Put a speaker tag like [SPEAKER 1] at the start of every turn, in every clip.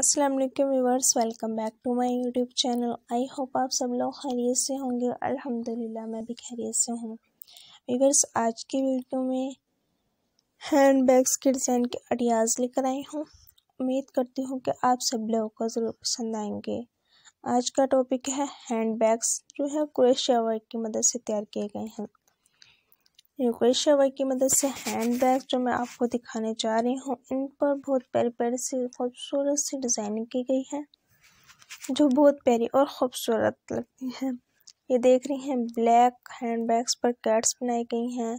[SPEAKER 1] अस्सलाम वालेकुम viewers welcome back to my YouTube channel I hope आप सब लोग खैरियत से होंगे अल्हम्दुलिल्लाह मैं भी खैरियत से हूँ व्यूवर्स आज की वीडियो में हैंड बैग्स के डिज़ाइन के आइडियाज़ लेकर आई हूँ उम्मीद करती हूँ कि आप सब लोगों को ज़रूर पसंद आएंगे आज का टॉपिक है हैंड बैग्स जो है क्रोशिया वर्क की मदद से तैयार किए गए हैं योगेश शर्मा की मदद से हैंड बैग जो मैं आपको दिखाने जा रही हूँ इन पर बहुत प्यारी प्यारी सी खूबसूरत सी डिज़ाइनिंग की गई है जो बहुत प्यारी और ख़ूबसूरत लगती है ये देख रही हैं ब्लैक हैंड बैग्स पर कैट्स बनाई गई हैं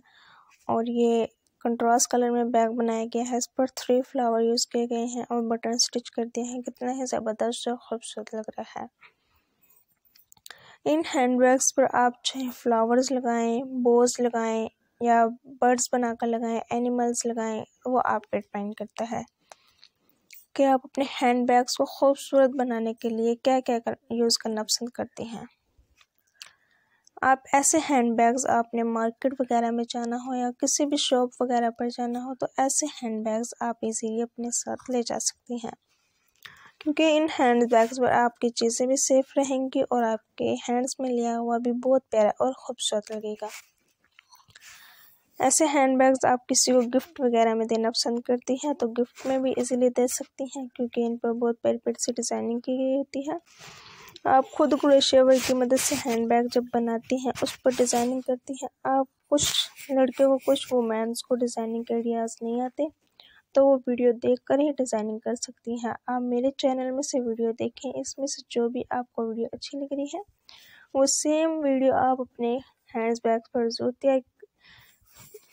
[SPEAKER 1] और ये कंट्रास्ट कलर में बैग बनाया गया है इस पर थ्री फ्लावर यूज़ किए गए हैं और बटन स्टिच कर दिए हैं कितना ही ज़बरदस्त और ख़ूबसूरत लग रहा है इन हैंड बैग्स पर आप चाहे फ्लावर्स लगाएं बोज लगाएं या बर्ड्स बनाकर लगाएं एनिमल्स लगाएं वो आप पर डिपेंड करता है कि आप अपने हैंड बैग्स को खूबसूरत बनाने के लिए क्या क्या कर, यूज़ करना पसंद करती हैं आप ऐसे हैंड बैग्स आपने मार्केट वगैरह में जाना हो या किसी भी शॉप वगैरह पर जाना हो तो ऐसे हैंड बैग्स आप इजीली अपने साथ ले जा सकती हैं क्योंकि इन हैंड बैग्स पर आपकी चीज़ें भी सेफ़ रहेंगी और आपके हैंड्स में लिया हुआ भी बहुत प्यारा और ख़ूबसूरत लगेगा ऐसे हैंडबैग्स आप किसी को गिफ्ट वगैरह में देना पसंद करती हैं तो गिफ्ट में भी इजीली दे सकती हैं क्योंकि इन पर बहुत पेड़ पेड़ सी डिज़ाइनिंग की गई होती है आप खुद क्रोशिया वर्क की मदद से हैंडबैग जब बनाती हैं उस पर डिज़ाइनिंग करती हैं आप कुछ लड़के को कुछ वुमेंस को डिज़ाइनिंग के आइडियाज़ नहीं आते तो वो वीडियो देख कर ही डिज़ाइनिंग कर सकती हैं आप मेरे चैनल में से वीडियो देखें इसमें से जो भी आपको वीडियो अच्छी लग रही है वो सेम वीडियो आप अपने हैंड्स बैग पर जरूर तैयार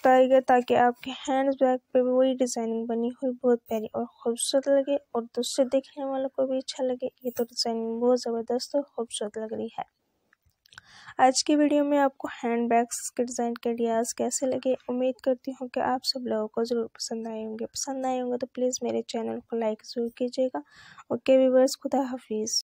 [SPEAKER 1] बताएगा ताकि आपके हैंड बैग पर भी वही डिज़ाइनिंग बनी हुई बहुत प्यारी और खूबसूरत लगे और दूसरे देखने वालों को भी अच्छा लगे ये तो डिज़ाइनिंग बहुत ज़बरदस्त और खूबसूरत लग रही है आज की वीडियो में आपको हैंड बैग्स के डिज़ाइन के आइडियाज़ कैसे लगे उम्मीद करती हूँ कि आप सब लोगों को ज़रूर पसंद आए होंगे पसंद आए होंगे तो प्लीज़ मेरे चैनल को लाइक ज़रूर कीजिएगा ओके वीवर्स खुदा हाफिज़